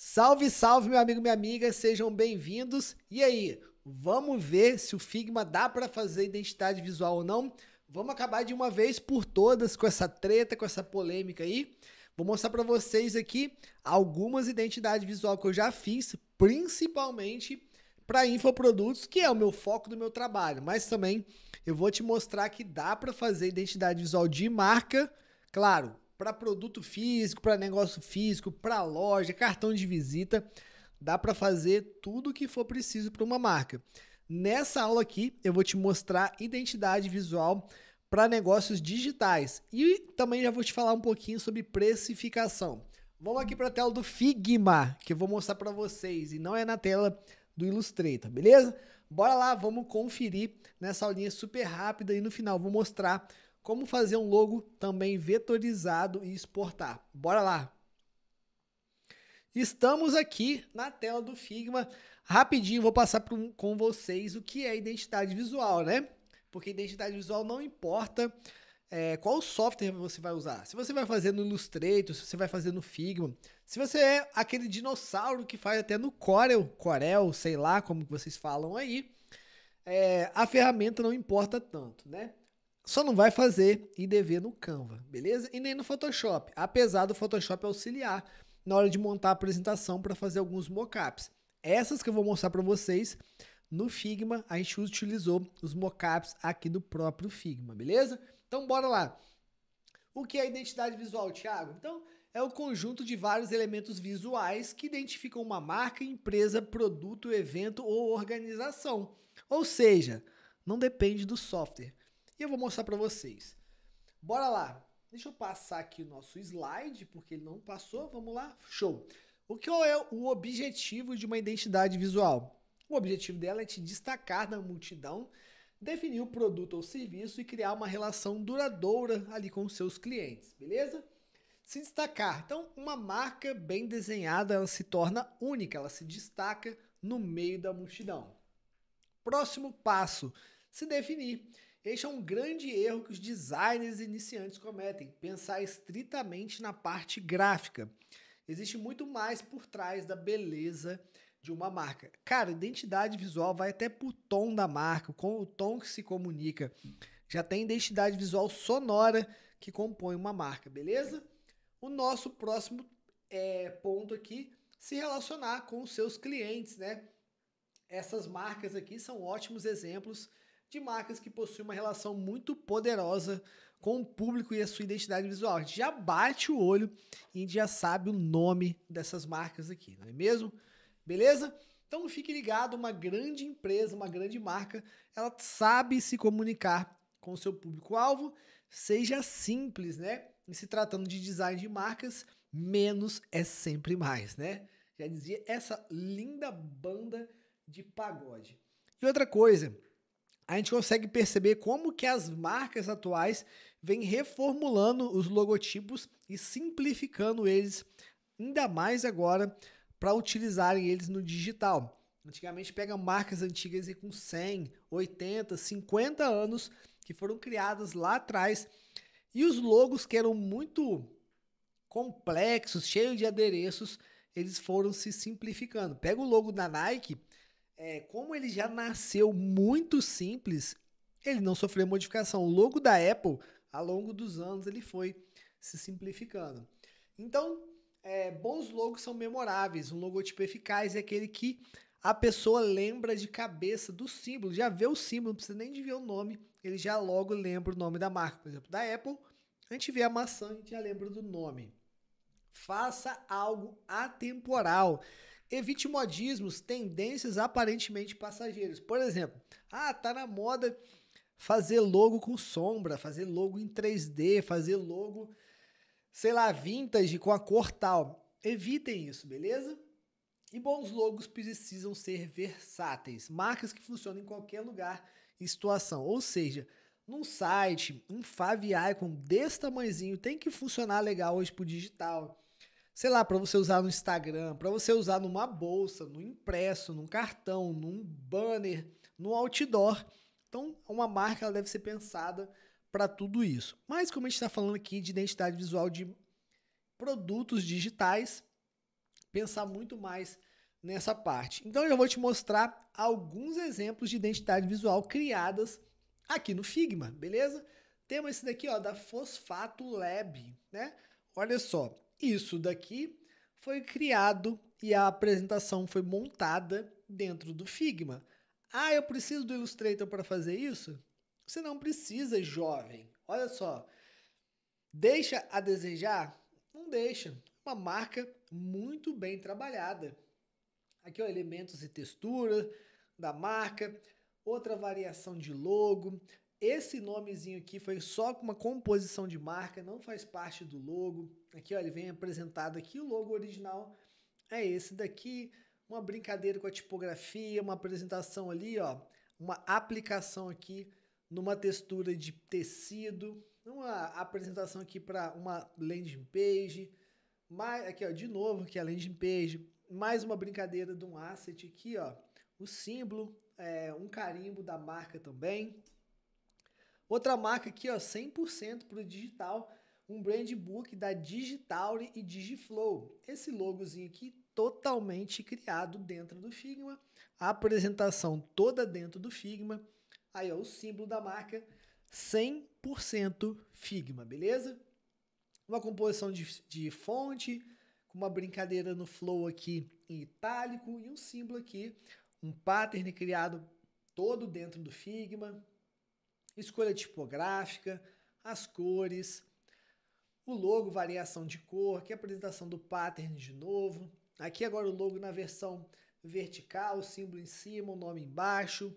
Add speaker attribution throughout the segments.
Speaker 1: Salve, salve, meu amigo, minha amiga, sejam bem-vindos. E aí, vamos ver se o Figma dá para fazer identidade visual ou não? Vamos acabar de uma vez por todas com essa treta, com essa polêmica aí. Vou mostrar para vocês aqui algumas identidades visual que eu já fiz, principalmente para infoprodutos, que é o meu foco do meu trabalho, mas também eu vou te mostrar que dá para fazer identidade visual de marca, claro, para produto físico, para negócio físico, para loja, cartão de visita. Dá para fazer tudo o que for preciso para uma marca. Nessa aula aqui, eu vou te mostrar identidade visual para negócios digitais e também já vou te falar um pouquinho sobre precificação. Vamos aqui para a tela do Figma, que eu vou mostrar para vocês e não é na tela do Illustrator, beleza? Bora lá, vamos conferir nessa aulinha super rápida e no final vou mostrar como fazer um logo também vetorizado e exportar? Bora lá! Estamos aqui na tela do Figma. Rapidinho vou passar um, com vocês o que é identidade visual, né? Porque identidade visual não importa é, qual software você vai usar. Se você vai fazer no Illustrator, se você vai fazer no Figma, se você é aquele dinossauro que faz até no Corel, Corel, sei lá como vocês falam aí, é, a ferramenta não importa tanto, né? Só não vai fazer IDV no Canva, beleza? E nem no Photoshop, apesar do Photoshop auxiliar na hora de montar a apresentação para fazer alguns mockups. Essas que eu vou mostrar para vocês no Figma, a gente utilizou os mockups aqui do próprio Figma, beleza? Então bora lá. O que é identidade visual, Thiago? Então, é o conjunto de vários elementos visuais que identificam uma marca, empresa, produto, evento ou organização. Ou seja, não depende do software e eu vou mostrar para vocês. Bora lá. Deixa eu passar aqui o nosso slide, porque ele não passou. Vamos lá. Show. O que é o objetivo de uma identidade visual? O objetivo dela é te destacar da multidão, definir o produto ou serviço e criar uma relação duradoura ali com os seus clientes, beleza? Se destacar. Então, uma marca bem desenhada, ela se torna única, ela se destaca no meio da multidão. Próximo passo, se definir. Este é um grande erro que os designers iniciantes cometem, pensar estritamente na parte gráfica. Existe muito mais por trás da beleza de uma marca. Cara, identidade visual vai até pro tom da marca, com o tom que se comunica. Já tem identidade visual sonora que compõe uma marca, beleza? O nosso próximo é, ponto aqui se relacionar com os seus clientes, né? Essas marcas aqui são ótimos exemplos de marcas que possuem uma relação muito poderosa com o público e a sua identidade visual. A gente já bate o olho e a gente já sabe o nome dessas marcas aqui, não é mesmo? Beleza? Então fique ligado, uma grande empresa, uma grande marca, ela sabe se comunicar com o seu público-alvo, seja simples, né? E se tratando de design de marcas, menos é sempre mais, né? Já dizia essa linda banda de pagode. E outra coisa, a gente consegue perceber como que as marcas atuais vêm reformulando os logotipos e simplificando eles ainda mais agora para utilizarem eles no digital. Antigamente pega marcas antigas e com 100, 80, 50 anos que foram criadas lá atrás e os logos que eram muito complexos, cheios de adereços, eles foram se simplificando. Pega o logo da Nike, é, como ele já nasceu muito simples, ele não sofreu modificação. O logo da Apple, ao longo dos anos, ele foi se simplificando. Então, é, bons logos são memoráveis. Um logotipo eficaz é aquele que a pessoa lembra de cabeça do símbolo, já vê o símbolo, não precisa nem de ver o nome, ele já logo lembra o nome da marca. Por exemplo, da Apple, a gente vê a maçã, e já lembra do nome. Faça algo atemporal. Evite modismos, tendências aparentemente passageiros. Por exemplo, ah, tá na moda fazer logo com sombra, fazer logo em 3D, fazer logo, sei lá, vintage com a cor tal. Evitem isso, beleza? E bons logos precisam ser versáteis, marcas que funcionam em qualquer lugar e situação. Ou seja, num site, um Favicon desse tamanhozinho tem que funcionar legal hoje pro digital sei lá, para você usar no Instagram, para você usar numa bolsa, no impresso, num cartão, num banner, no outdoor. Então, uma marca ela deve ser pensada para tudo isso. Mas como a gente está falando aqui de identidade visual de produtos digitais, pensar muito mais nessa parte. Então, eu vou te mostrar alguns exemplos de identidade visual criadas aqui no Figma, beleza? Temos esse daqui, ó, da Fosfato Lab, né? Olha só, isso daqui foi criado e a apresentação foi montada dentro do Figma. Ah, eu preciso do Illustrator para fazer isso? Você não precisa, jovem. Olha só. Deixa a desejar? Não deixa. Uma marca muito bem trabalhada. Aqui, ó, elementos e textura da marca, outra variação de logo, esse nomezinho aqui foi só com uma composição de marca, não faz parte do logo. Aqui, ó, ele vem apresentado aqui, o logo original é esse daqui. Uma brincadeira com a tipografia, uma apresentação ali, ó, uma aplicação aqui numa textura de tecido, uma apresentação aqui para uma landing page, mais, aqui ó, de novo que é a landing page, mais uma brincadeira de um asset aqui, ó, o símbolo, é, um carimbo da marca também. Outra marca aqui, ó, 100% para o digital, um brand book da Digitauri e Digiflow. Esse logozinho aqui totalmente criado dentro do Figma, a apresentação toda dentro do Figma. Aí, ó, o símbolo da marca 100% Figma, beleza? Uma composição de, de fonte, com uma brincadeira no flow aqui em itálico e um símbolo aqui, um pattern criado todo dentro do Figma, escolha tipográfica, as cores, o logo, variação de cor, aqui é a apresentação do pattern de novo. Aqui agora o logo na versão vertical, o símbolo em cima, o nome embaixo.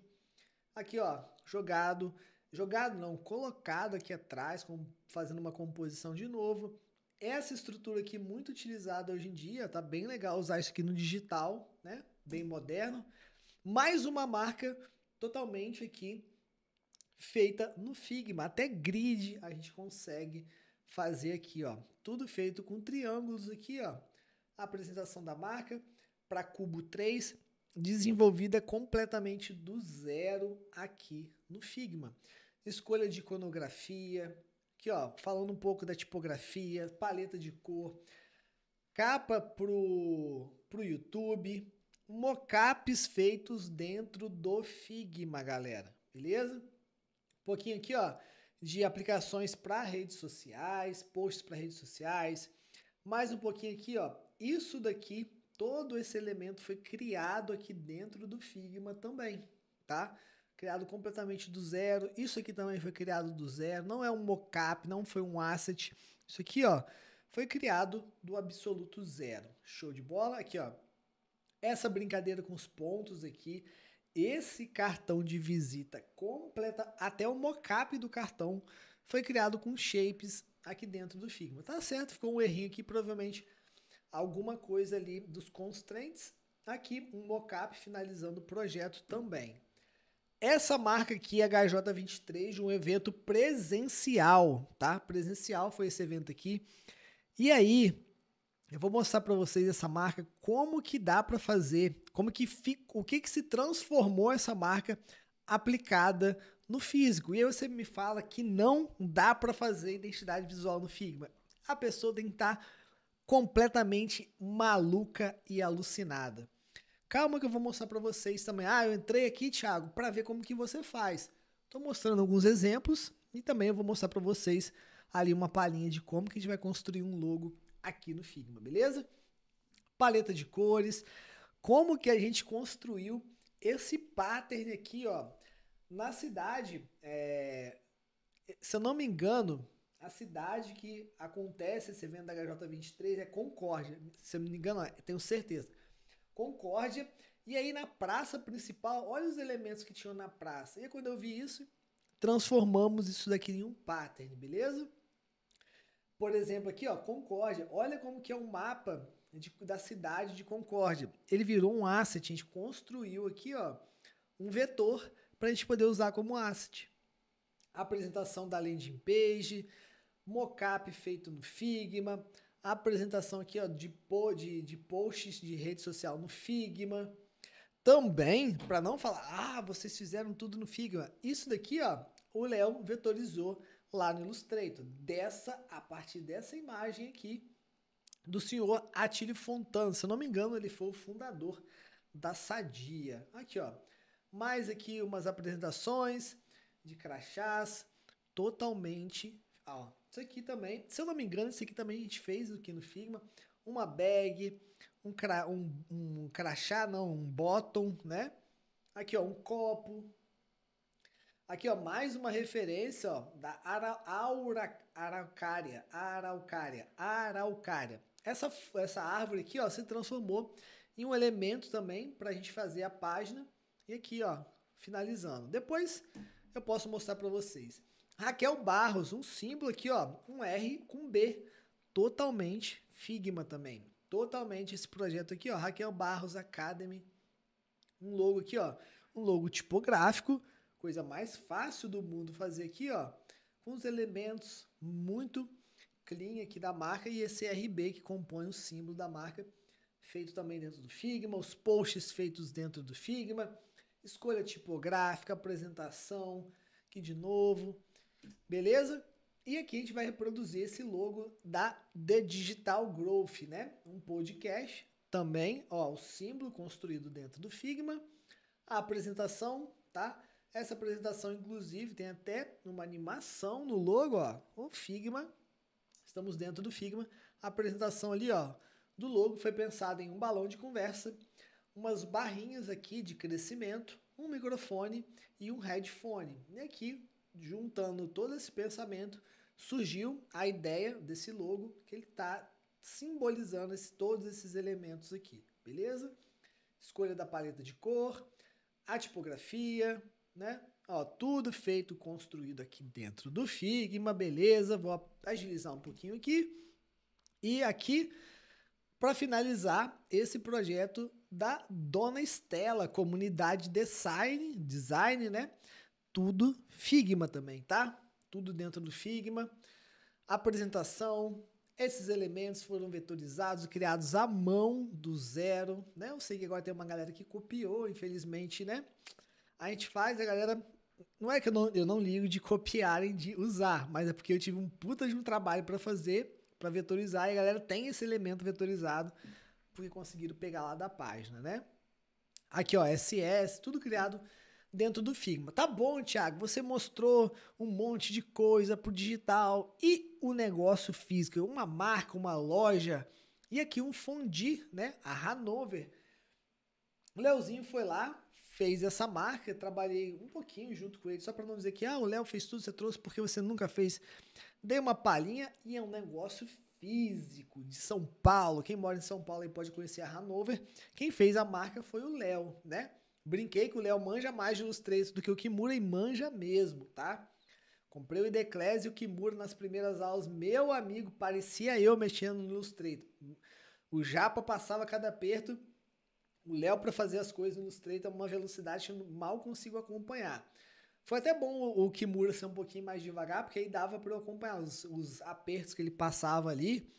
Speaker 1: Aqui ó, jogado, jogado não, colocado aqui atrás, fazendo uma composição de novo. Essa estrutura aqui muito utilizada hoje em dia, tá bem legal usar isso aqui no digital, né? Bem moderno. Mais uma marca totalmente aqui feita no Figma. Até grid a gente consegue fazer aqui, ó. Tudo feito com triângulos aqui, ó. A apresentação da marca para Cubo 3, desenvolvida completamente do zero aqui no Figma. Escolha de iconografia, aqui ó, falando um pouco da tipografia, paleta de cor, capa pro, pro YouTube, mockups feitos dentro do Figma, galera. Beleza? pouquinho aqui, ó, de aplicações para redes sociais, posts para redes sociais. Mais um pouquinho aqui, ó. Isso daqui, todo esse elemento foi criado aqui dentro do Figma também, tá? Criado completamente do zero. Isso aqui também foi criado do zero. Não é um mockup, não foi um asset. Isso aqui, ó, foi criado do absoluto zero. Show de bola. Aqui, ó. Essa brincadeira com os pontos aqui esse cartão de visita completa, até o mockup do cartão, foi criado com shapes aqui dentro do Figma. Tá certo, ficou um errinho aqui, provavelmente alguma coisa ali dos constraints. Aqui um mockup finalizando o projeto também. Essa marca aqui é HJ23 de um evento presencial, tá? Presencial foi esse evento aqui. E aí, eu vou mostrar para vocês essa marca, como que dá para fazer, como que fica, o que que se transformou essa marca aplicada no físico. E aí você me fala que não dá para fazer identidade visual no Figma. A pessoa tem que estar tá completamente maluca e alucinada. Calma que eu vou mostrar para vocês também. Ah, eu entrei aqui, Thiago, para ver como que você faz. Estou mostrando alguns exemplos e também eu vou mostrar para vocês ali uma palhinha de como que a gente vai construir um logo aqui no Figma, beleza? Paleta de cores, como que a gente construiu esse pattern aqui, ó, na cidade, é, se eu não me engano, a cidade que acontece esse evento da HJ23 é Concórdia, se eu não me engano, é, tenho certeza. Concórdia, e aí na praça principal, olha os elementos que tinham na praça. E quando eu vi isso, transformamos isso daqui em um pattern, beleza? Por exemplo, aqui, ó, Concórdia. Olha como que é um mapa de, da cidade de Concórdia. Ele virou um asset, a gente construiu aqui, ó, um vetor para a gente poder usar como asset. Apresentação da landing page, mockup feito no Figma, apresentação aqui ó, de, de, de posts de rede social no Figma. Também, para não falar, ah, vocês fizeram tudo no Figma. Isso daqui, ó, o Léo vetorizou lá no Illustrator, dessa, a partir dessa imagem aqui do senhor Attilio Fontana. Se eu não me engano, ele foi o fundador da Sadia. Aqui, ó. Mais aqui umas apresentações de crachás totalmente, ó. Isso aqui também, se eu não me engano, isso aqui também a gente fez aqui no Figma, uma bag, um, cra, um, um crachá, não, um bottom, né? Aqui, ó, um copo, Aqui, ó, mais uma referência ó, da ara, aura, araucária, araucária, araucária. Essa, essa árvore aqui ó, se transformou em um elemento também para a gente fazer a página. E aqui, ó, finalizando. Depois eu posso mostrar para vocês. Raquel Barros, um símbolo aqui, ó, um R com B. Totalmente Figma também. Totalmente esse projeto aqui, ó, Raquel Barros Academy. Um logo aqui, ó, um logo tipográfico coisa mais fácil do mundo fazer aqui, ó, com os elementos muito clean aqui da marca e esse RB que compõe o símbolo da marca, feito também dentro do Figma, os posts feitos dentro do Figma, escolha tipográfica, apresentação, aqui de novo, beleza? E aqui a gente vai reproduzir esse logo da The Digital Growth, né? Um podcast também, ó, o símbolo construído dentro do Figma, a apresentação, tá? Essa apresentação, inclusive, tem até uma animação no logo, ó, o Figma. Estamos dentro do Figma. A apresentação ali, ó, do logo foi pensada em um balão de conversa, umas barrinhas aqui de crescimento, um microfone e um headphone. E aqui, juntando todo esse pensamento, surgiu a ideia desse logo que ele está simbolizando esse, todos esses elementos aqui, beleza? Escolha da paleta de cor, a tipografia, né? Ó, tudo feito, construído aqui dentro do Figma, beleza? Vou agilizar um pouquinho aqui. E aqui, para finalizar esse projeto da Dona Estela, comunidade design, design, né? Tudo Figma também, tá? Tudo dentro do Figma. Apresentação, esses elementos foram vetorizados, criados à mão do zero, né? Eu sei que agora tem uma galera que copiou, infelizmente, né? a gente faz, a galera. Não é que eu não, eu não ligo de copiarem, de usar, mas é porque eu tive um puta de um trabalho para fazer, para vetorizar, e a galera tem esse elemento vetorizado, porque conseguiram pegar lá da página, né? Aqui, ó, SS, tudo criado dentro do Figma. Tá bom, Thiago, você mostrou um monte de coisa pro digital e o negócio físico, uma marca, uma loja e aqui um fundi, né? A Hanover. O Leozinho foi lá, fez essa marca, trabalhei um pouquinho junto com ele, só para não dizer que ah, o Léo fez tudo, você trouxe porque você nunca fez. Dei uma palhinha e é um negócio físico de São Paulo. Quem mora em São Paulo aí pode conhecer a Hanover. Quem fez a marca foi o Léo, né? Brinquei que o Léo manja mais de três do que o Kimura e manja mesmo, tá? Comprei o Ideclés e o Kimura nas primeiras aulas. Meu amigo, parecia eu mexendo no Illustrator. O Japa passava cada aperto o Léo, para fazer as coisas no a uma velocidade que eu mal consigo acompanhar. Foi até bom o Kimura ser um pouquinho mais devagar, porque aí dava para eu acompanhar os, os, apertos que ele passava ali.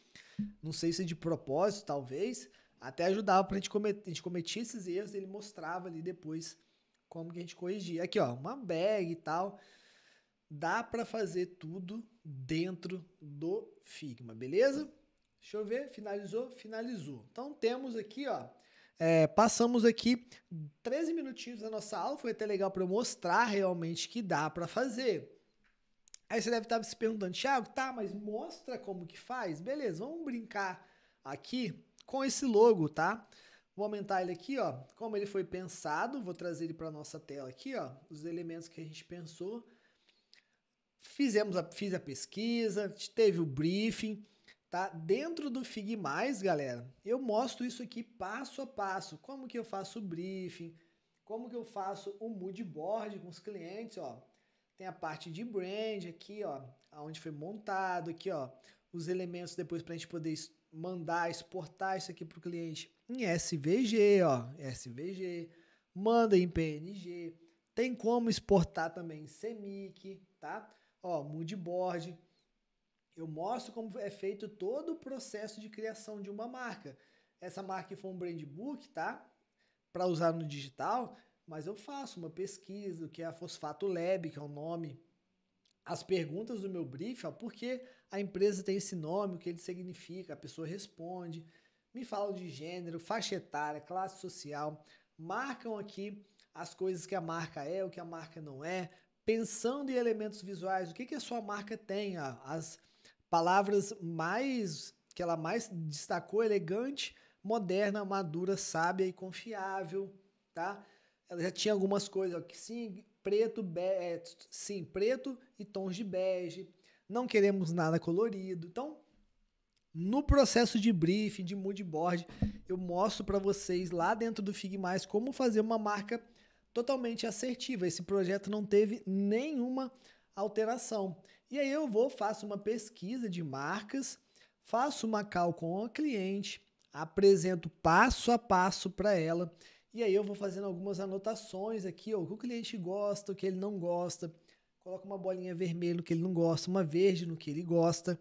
Speaker 1: Não sei se de propósito, talvez. Até ajudava para a gente cometer, a gente cometia esses erros, ele mostrava ali depois como que a gente corrigia. Aqui, ó, uma bag e tal. Dá para fazer tudo dentro do Figma, beleza? Deixa eu ver, finalizou, finalizou. Então temos aqui, ó, é, passamos aqui 13 minutinhos da nossa aula, foi até legal para eu mostrar realmente que dá para fazer. Aí você deve estar tá se perguntando, Thiago, tá, mas mostra como que faz? Beleza, vamos brincar aqui com esse logo, tá? Vou aumentar ele aqui, ó, como ele foi pensado, vou trazer ele para nossa tela aqui, ó, os elementos que a gente pensou. Fizemos a, fiz a pesquisa, teve o briefing, tá? Dentro do FIG+, galera, eu mostro isso aqui passo a passo, como que eu faço o briefing, como que eu faço o mood board com os clientes, ó. Tem a parte de brand aqui, ó, aonde foi montado aqui, ó, os elementos depois para a gente poder mandar, exportar isso aqui para o cliente em SVG, ó, SVG, manda em PNG, tem como exportar também em CMYK, tá? Ó, mood board, eu mostro como é feito todo o processo de criação de uma marca. Essa marca foi um brand book, tá? Para usar no digital, mas eu faço uma pesquisa, que é a Fosfato Lab, que é o nome. As perguntas do meu brief, ó, por que a empresa tem esse nome, o que ele significa, a pessoa responde. Me falam de gênero, faixa etária, classe social. Marcam aqui as coisas que a marca é, o que a marca não é. Pensando em elementos visuais, o que, que a sua marca tem, ó, as Palavras mais que ela mais destacou: elegante, moderna, madura, sábia e confiável, tá? Ela já tinha algumas coisas, ó, que sim, preto, be... É, sim, preto e tons de bege. Não queremos nada colorido. Então, no processo de briefing, de mood board, eu mostro para vocês lá dentro do fig mais como fazer uma marca totalmente assertiva. Esse projeto não teve nenhuma alteração. E aí eu vou, faço uma pesquisa de marcas, faço uma call com a cliente, apresento passo a passo para ela. E aí eu vou fazendo algumas anotações aqui, ó, o que o cliente gosta, o que ele não gosta. Coloca uma bolinha vermelha no que ele não gosta, uma verde no que ele gosta.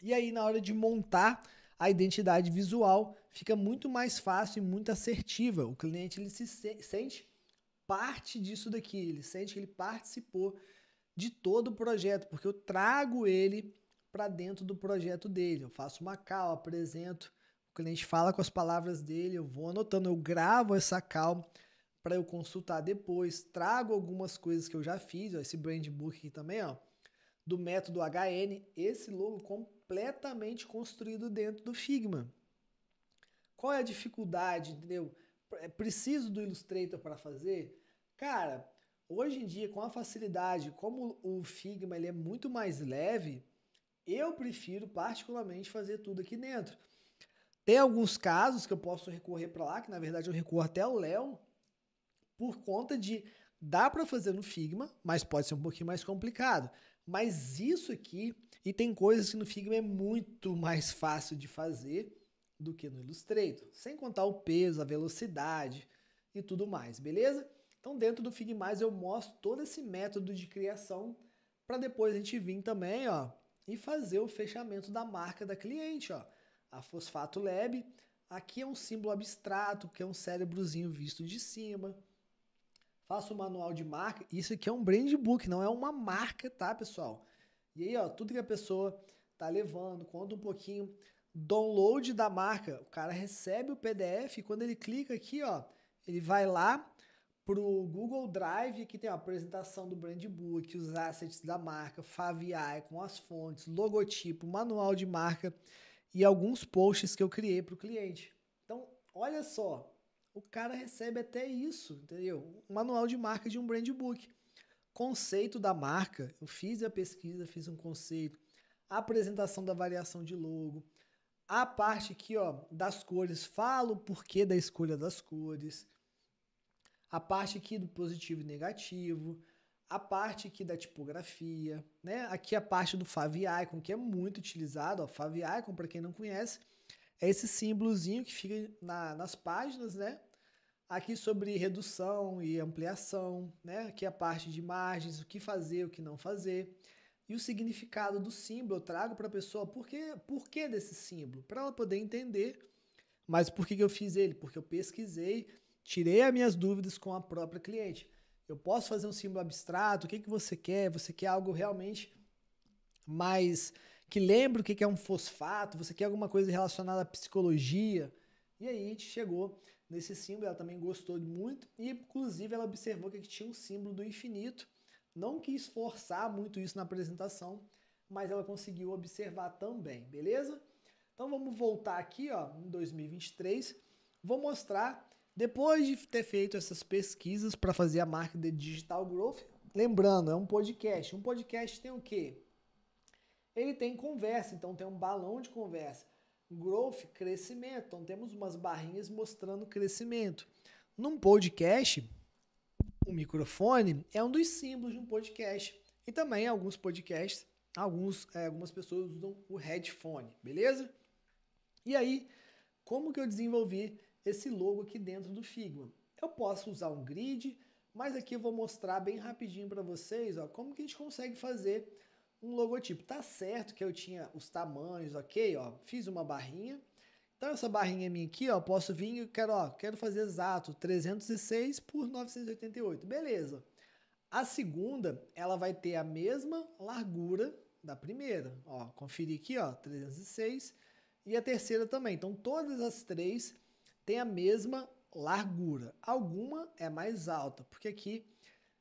Speaker 1: E aí na hora de montar a identidade visual, fica muito mais fácil e muito assertiva. O cliente ele se sente parte disso daqui, ele sente que ele participou de todo o projeto, porque eu trago ele para dentro do projeto dele. Eu faço uma call, apresento, o cliente fala com as palavras dele, eu vou anotando, eu gravo essa call para eu consultar depois, trago algumas coisas que eu já fiz, ó, esse brand book aqui também, ó, do método HN, esse logo completamente construído dentro do Figma. Qual é a dificuldade, entendeu? É preciso do Illustrator para fazer? Cara, Hoje em dia, com a facilidade, como o Figma ele é muito mais leve, eu prefiro particularmente fazer tudo aqui dentro. Tem alguns casos que eu posso recorrer para lá, que na verdade eu recorro até o Léo, por conta de dá para fazer no Figma, mas pode ser um pouquinho mais complicado. Mas isso aqui, e tem coisas que no Figma é muito mais fácil de fazer do que no Illustrator, sem contar o peso, a velocidade e tudo mais, beleza? Então dentro do Fig+, eu mostro todo esse método de criação para depois a gente vir também ó, e fazer o fechamento da marca da cliente. Ó. A Fosfato Lab, aqui é um símbolo abstrato, que é um cérebrozinho visto de cima. Faço o um manual de marca. Isso aqui é um brand book, não é uma marca, tá, pessoal? E aí, ó, tudo que a pessoa tá levando, conta um pouquinho. Download da marca. O cara recebe o PDF e quando ele clica aqui, ó, ele vai lá para o Google Drive, que tem a apresentação do brand book, os assets da marca, Favai com as fontes, logotipo, manual de marca e alguns posts que eu criei para o cliente. Então, olha só, o cara recebe até isso, entendeu? Um manual de marca de um brand book. Conceito da marca, eu fiz a pesquisa, fiz um conceito, a apresentação da variação de logo, a parte aqui ó, das cores, falo o porquê da escolha das cores, a parte aqui do positivo e negativo, a parte aqui da tipografia, né? Aqui a parte do Fav Icon, que é muito utilizado, ó, Fav Icon, para quem não conhece, é esse símbolozinho que fica na, nas páginas, né? Aqui sobre redução e ampliação, né? Aqui a parte de margens, o que fazer, o que não fazer. E o significado do símbolo eu trago para a pessoa, por, que por que desse símbolo? Para ela poder entender, mas por que, que eu fiz ele? Porque eu pesquisei tirei as minhas dúvidas com a própria cliente. Eu posso fazer um símbolo abstrato, o que, que você quer? Você quer algo realmente mais que lembre o que, que é um fosfato? Você quer alguma coisa relacionada à psicologia? E aí a gente chegou nesse símbolo, ela também gostou muito, e inclusive ela observou que tinha um símbolo do infinito. Não quis forçar muito isso na apresentação, mas ela conseguiu observar também, beleza? Então vamos voltar aqui ó, em 2023, vou mostrar depois de ter feito essas pesquisas para fazer a marca de Digital Growth, lembrando, é um podcast. Um podcast tem o quê? Ele tem conversa, então tem um balão de conversa. Growth, crescimento. Então temos umas barrinhas mostrando crescimento. Num podcast, o microfone é um dos símbolos de um podcast. E também alguns podcasts, alguns, é, algumas pessoas usam o headphone, beleza? E aí, como que eu desenvolvi esse logo aqui dentro do Figma. Eu posso usar um grid, mas aqui eu vou mostrar bem rapidinho para vocês ó, como que a gente consegue fazer um logotipo. Tá certo que eu tinha os tamanhos, ok? Ó, fiz uma barrinha. Então essa barrinha é minha aqui, ó, posso vir e quero, ó, quero fazer exato 306 por 988. Beleza. A segunda, ela vai ter a mesma largura da primeira. Ó, conferir aqui, ó, 306. E a terceira também. Então todas as três tem a mesma largura. Alguma é mais alta, porque aqui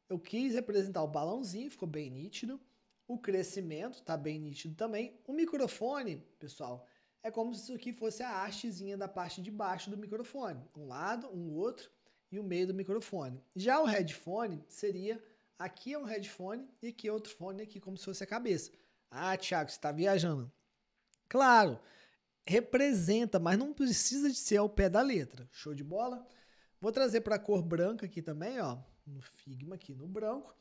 Speaker 1: eu quis representar o balãozinho, ficou bem nítido. O crescimento está bem nítido também. O microfone, pessoal, é como se isso aqui fosse a hastezinha da parte de baixo do microfone. Um lado, um outro e o meio do microfone. Já o headphone seria aqui é um headphone e aqui é outro fone aqui, como se fosse a cabeça. Ah, Thiago, você está viajando. Claro, representa, mas não precisa de ser ao pé da letra. Show de bola? Vou trazer para a cor branca aqui também, ó, no Figma aqui no branco.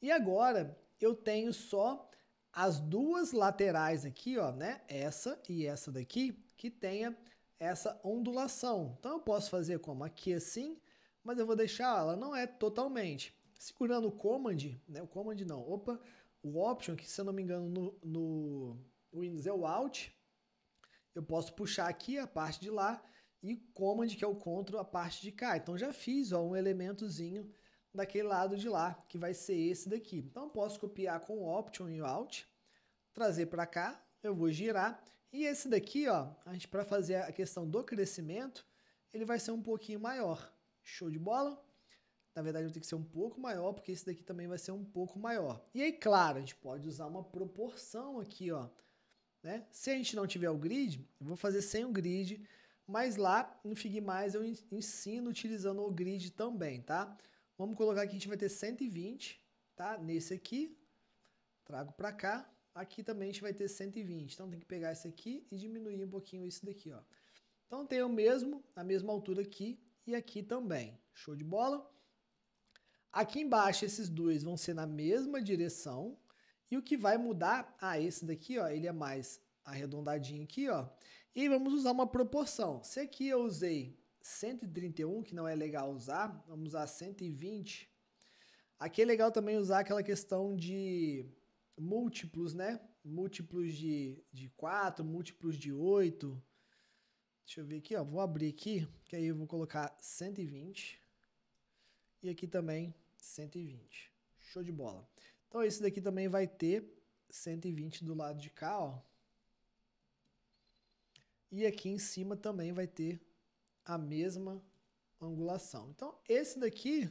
Speaker 1: E agora eu tenho só as duas laterais aqui, ó, né? Essa e essa daqui, que tenha essa ondulação. Então eu posso fazer como aqui assim, mas eu vou deixar ela não é totalmente. Segurando o Command, né? O Command não, opa, o Option, que se eu não me engano no, no Windows é o Alt, eu posso puxar aqui a parte de lá e command, que é o control, a parte de cá. Então já fiz ó, um elementozinho daquele lado de lá, que vai ser esse daqui. Então posso copiar com o option e o alt, trazer para cá, eu vou girar. E esse daqui, ó, a gente para fazer a questão do crescimento, ele vai ser um pouquinho maior. Show de bola? Na verdade, vai ter que ser um pouco maior, porque esse daqui também vai ser um pouco maior. E aí, claro, a gente pode usar uma proporção aqui, ó. Né? Se a gente não tiver o grid, eu vou fazer sem o grid, mas lá no figmais eu ensino utilizando o grid também, tá? Vamos colocar que a gente vai ter 120, tá? Nesse aqui, trago para cá, aqui também a gente vai ter 120. Então tem que pegar esse aqui e diminuir um pouquinho isso daqui, ó. Então tem o mesmo, a mesma altura aqui e aqui também. Show de bola? Aqui embaixo esses dois vão ser na mesma direção, e o que vai mudar, ah, esse daqui, ó, ele é mais arredondadinho aqui, ó. E vamos usar uma proporção. Se aqui eu usei 131, que não é legal usar, vamos usar 120. Aqui é legal também usar aquela questão de múltiplos, né? Múltiplos de, de 4, múltiplos de 8. Deixa eu ver aqui, ó. Vou abrir aqui, que aí eu vou colocar 120. E aqui também 120. Show de bola. Então esse daqui também vai ter 120 do lado de cá, ó. E aqui em cima também vai ter a mesma angulação. Então esse daqui,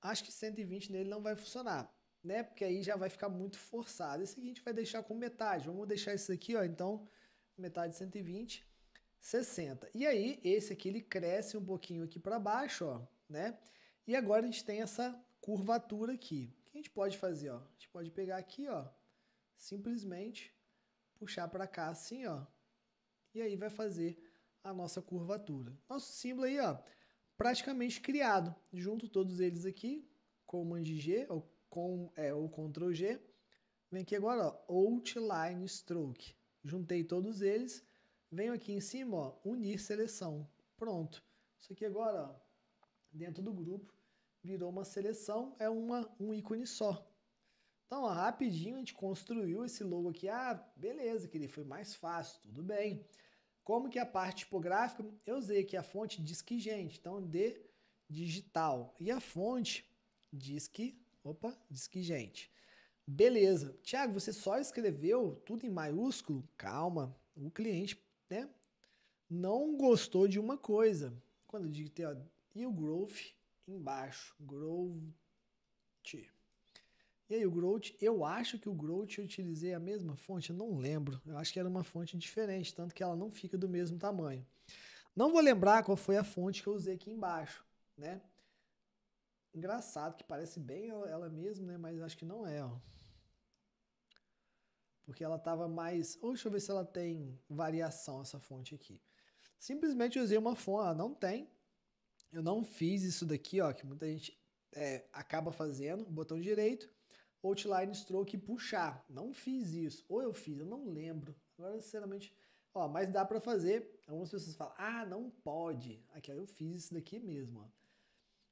Speaker 1: acho que 120 nele não vai funcionar, né? Porque aí já vai ficar muito forçado. Esse aqui a gente vai deixar com metade. Vamos deixar esse aqui, ó, então metade de 120, 60. E aí esse aqui ele cresce um pouquinho aqui para baixo, ó, né? E agora a gente tem essa curvatura aqui gente pode fazer, ó? A gente pode pegar aqui, ó, simplesmente puxar para cá assim, ó, e aí vai fazer a nossa curvatura. Nosso símbolo aí, ó, praticamente criado. Junto todos eles aqui, Command G, ou, com, é, ou Ctrl G. Vem aqui agora, ó, Outline Stroke. Juntei todos eles. Venho aqui em cima, ó, unir seleção. Pronto. Isso aqui agora, ó, dentro do grupo, virou uma seleção, é uma, um ícone só. Então, ó, rapidinho a gente construiu esse logo aqui. Ah, beleza, que ele foi mais fácil, tudo bem. Como que é a parte tipográfica? Eu usei aqui a fonte Disque Gente, então D digital. E a fonte Disque, opa, Disque Gente. Beleza. Tiago, você só escreveu tudo em maiúsculo? Calma, o cliente né, não gostou de uma coisa. Quando eu digitei ó, e o growth embaixo, growth. E aí o growth, eu acho que o growth eu utilizei a mesma fonte, eu não lembro. Eu acho que era uma fonte diferente, tanto que ela não fica do mesmo tamanho. Não vou lembrar qual foi a fonte que eu usei aqui embaixo, né? Engraçado que parece bem ela mesmo né? Mas acho que não é, ó. Porque ela tava mais... Oh, deixa eu ver se ela tem variação essa fonte aqui. Simplesmente usei uma fonte, ela não tem, eu não fiz isso daqui, ó, que muita gente é, acaba fazendo, botão direito, outline, stroke e puxar. Não fiz isso. Ou eu fiz, eu não lembro. Agora, sinceramente, ó, mas dá para fazer. Algumas pessoas falam, ah, não pode. Aqui, ó, eu fiz isso daqui mesmo, ó.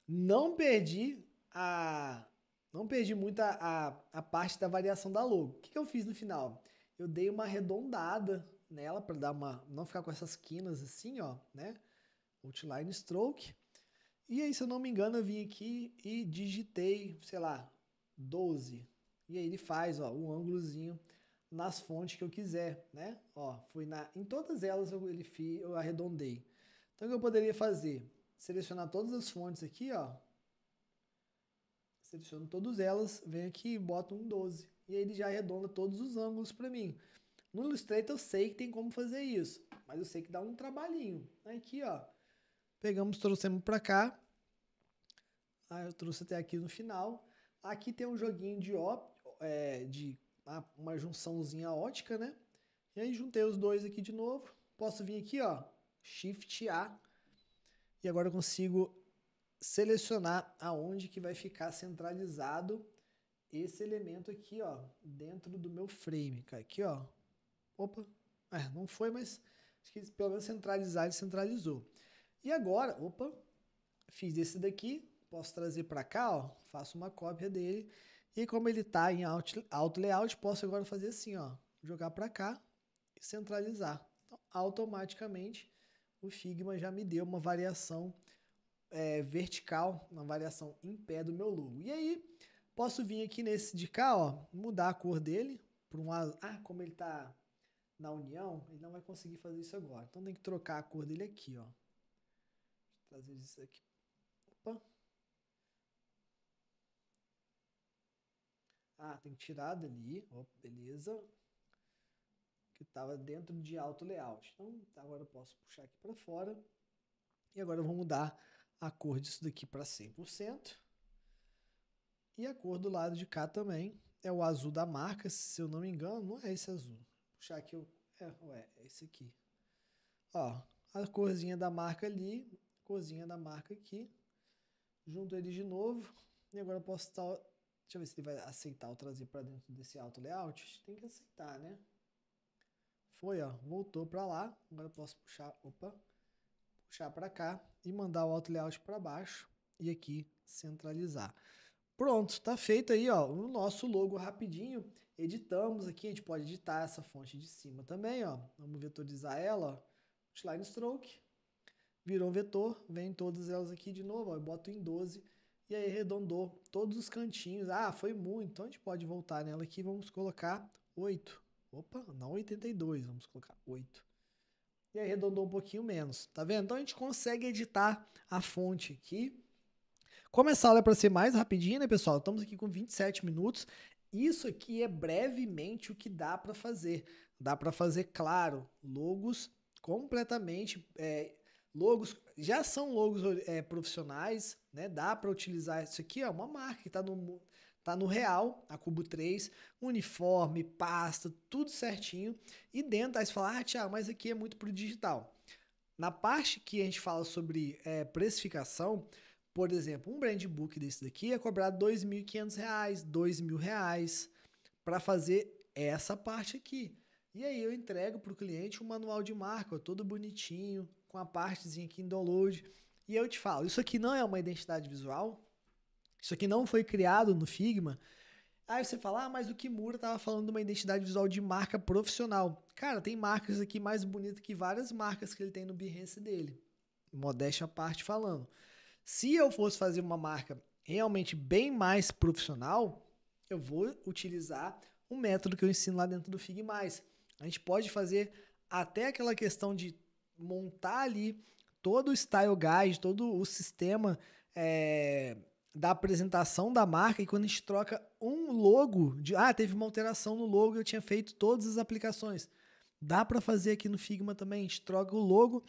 Speaker 1: Não perdi a... Não perdi muito a, a, a parte da variação da logo. O que, que eu fiz no final? Eu dei uma arredondada nela para dar uma... Não ficar com essas quinas assim, ó, né? Outline, stroke e aí, se eu não me engano, eu vim aqui e digitei, sei lá, 12. E aí ele faz, ó, ângulozinho nas fontes que eu quiser, né? Ó, fui na, em todas elas eu, ele fi, eu arredondei. Então, o que eu poderia fazer? Selecionar todas as fontes aqui, ó. Seleciono todas elas, venho aqui e boto um 12. E aí ele já arredonda todos os ângulos para mim. No Illustrator eu sei que tem como fazer isso, mas eu sei que dá um trabalhinho. Aqui, ó, Pegamos, trouxemos para cá. Ah, eu trouxe até aqui no final. Aqui tem um joguinho de, op, é, de uma junçãozinha ótica, né? E aí juntei os dois aqui de novo. Posso vir aqui, ó, Shift A. E agora eu consigo selecionar aonde que vai ficar centralizado esse elemento aqui, ó, dentro do meu frame. Aqui, ó. Opa. É, não foi, mas acho que pelo menos centralizar, ele centralizou. E agora, opa, fiz esse daqui, posso trazer para cá, ó, faço uma cópia dele. E como ele está em alto Layout, posso agora fazer assim, ó, jogar para cá e centralizar. Então, automaticamente, o Figma já me deu uma variação é, vertical, uma variação em pé do meu logo. E aí, posso vir aqui nesse de cá, ó, mudar a cor dele para um azul. Ah, como ele está na união, ele não vai conseguir fazer isso agora. Então tem que trocar a cor dele aqui, ó trazer isso aqui. Opa. Ah, tem que tirar dali. Opa, beleza. Que estava dentro de alto layout. Então, tá, agora eu posso puxar aqui para fora. E agora eu vou mudar a cor disso daqui para 100%. E a cor do lado de cá também é o azul da marca, se eu não me engano, não é esse azul. Vou puxar aqui, é, ué, é esse aqui. Ó, a corzinha da marca ali cozinha da marca aqui. Junto ele de novo. E agora eu posso estar... Deixa eu ver se ele vai aceitar ou trazer para dentro desse alto layout. Tem que aceitar, né? Foi, ó. Voltou para lá. Agora eu posso puxar... Opa! Puxar para cá e mandar o alto layout para baixo. E aqui centralizar. Pronto, tá feito aí, ó, o nosso logo rapidinho. Editamos aqui, a gente pode editar essa fonte de cima também, ó. Vamos vetorizar ela, ó. Outline stroke, virou um vetor, vem todas elas aqui de novo, ó, eu boto em 12 e aí arredondou todos os cantinhos. Ah, foi muito, então a gente pode voltar nela aqui, vamos colocar 8. Opa, não 82, vamos colocar 8. E aí arredondou um pouquinho menos, tá vendo? Então a gente consegue editar a fonte aqui. Como essa aula é para ser mais rapidinha, né, pessoal? Estamos aqui com 27 minutos. Isso aqui é brevemente o que dá para fazer. Dá para fazer, claro, logos completamente é, Logos já são logos é, profissionais, né? Dá para utilizar isso aqui, é uma marca que está no tá no real, a Cubo 3, uniforme, pasta, tudo certinho. E dentro aí você fala, ah, Tiago, mas aqui é muito pro digital. Na parte que a gente fala sobre é, precificação, por exemplo, um brand book desse daqui é cobrado R$ 2.500, R$ reais para fazer essa parte aqui. E aí eu entrego para o cliente um manual de marca, ó, todo bonitinho, com a partezinha aqui em download. E eu te falo, isso aqui não é uma identidade visual, isso aqui não foi criado no Figma. Aí você fala, ah, mas o Kimura estava falando de uma identidade visual de marca profissional. Cara, tem marcas aqui mais bonitas que várias marcas que ele tem no Behance dele. Modéstia à parte falando. Se eu fosse fazer uma marca realmente bem mais profissional, eu vou utilizar o método que eu ensino lá dentro do Figma. A gente pode fazer até aquela questão de montar ali todo o style guide, todo o sistema é, da apresentação da marca e quando a gente troca um logo, de, ah, teve uma alteração no logo, eu tinha feito todas as aplicações. Dá para fazer aqui no Figma também, a gente troca o logo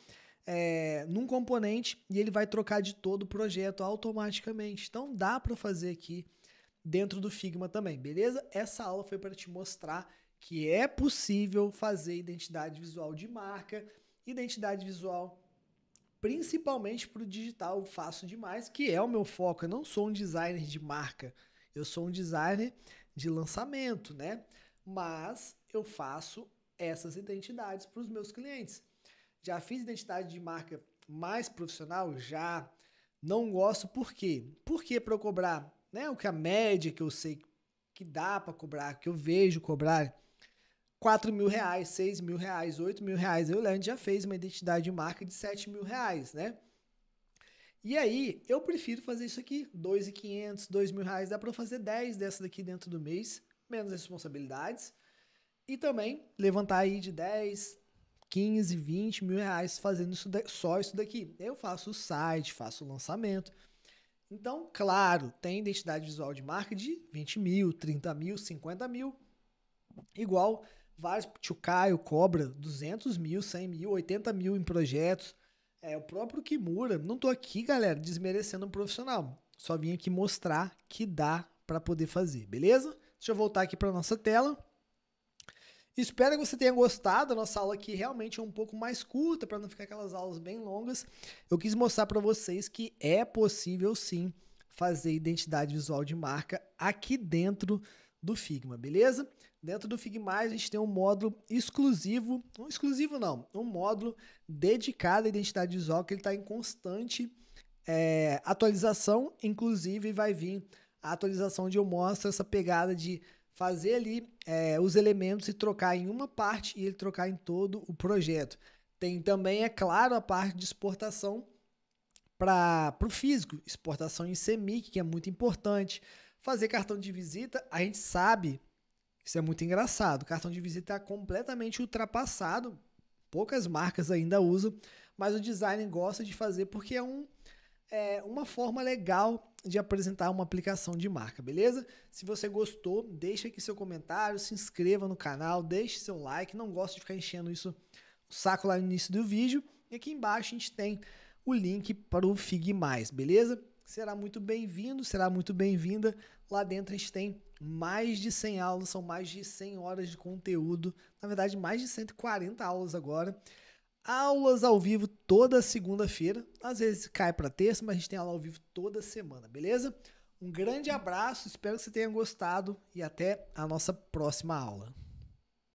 Speaker 1: é, num componente e ele vai trocar de todo o projeto automaticamente. Então dá para fazer aqui dentro do Figma também, beleza? Essa aula foi para te mostrar que é possível fazer identidade visual de marca identidade visual, principalmente para o digital, eu faço demais, que é o meu foco. Eu não sou um designer de marca, eu sou um designer de lançamento, né? Mas eu faço essas identidades para os meus clientes. Já fiz identidade de marca mais profissional? Já. Não gosto por quê? Porque para eu cobrar né, o que a média que eu sei que dá para cobrar, que eu vejo cobrar 4 mil reais, 6 mil reais, 8 mil reais. Eu, Leandro, já fez uma identidade de marca de 7 mil reais, né? E aí, eu prefiro fazer isso aqui, 2,500, 2 mil reais. Dá para fazer 10 dessa daqui dentro do mês, menos responsabilidades. E também levantar aí de 10, 15, 20 mil reais fazendo isso só isso daqui. Eu faço o site, faço o lançamento. Então, claro, tem identidade visual de marca de 20 mil, 30 mil, 50 mil. Igual Vários, tio Caio cobra 200 mil, 100 mil, 80 mil em projetos. É, o próprio Kimura, não tô aqui, galera, desmerecendo um profissional. Só vim aqui mostrar que dá para poder fazer, beleza? Deixa eu voltar aqui para nossa tela. Espero que você tenha gostado. A nossa aula aqui realmente é um pouco mais curta, para não ficar aquelas aulas bem longas. Eu quis mostrar para vocês que é possível sim fazer identidade visual de marca aqui dentro do Figma, beleza? Dentro do Figmais, a gente tem um módulo exclusivo, um exclusivo não, um módulo dedicado à identidade visual que ele está em constante é, atualização, inclusive vai vir a atualização onde eu mostro essa pegada de fazer ali é, os elementos e trocar em uma parte e ele trocar em todo o projeto. Tem também, é claro, a parte de exportação para o físico, exportação em CEMIC, que é muito importante. Fazer cartão de visita, a gente sabe isso é muito engraçado. O cartão de visita está é completamente ultrapassado. Poucas marcas ainda usam, mas o design gosta de fazer porque é, um, é uma forma legal de apresentar uma aplicação de marca, beleza? Se você gostou, deixa aqui seu comentário, se inscreva no canal, deixe seu like. Não gosto de ficar enchendo isso o saco lá no início do vídeo. E aqui embaixo a gente tem o link para o Fig Mais, beleza? Será muito bem-vindo, será muito bem-vinda. Lá dentro a gente tem mais de 100 aulas, são mais de 100 horas de conteúdo, na verdade, mais de 140 aulas agora. Aulas ao vivo toda segunda-feira, às vezes cai para terça, mas a gente tem aula ao vivo toda semana, beleza? Um grande abraço, espero que você tenha gostado e até a nossa próxima aula.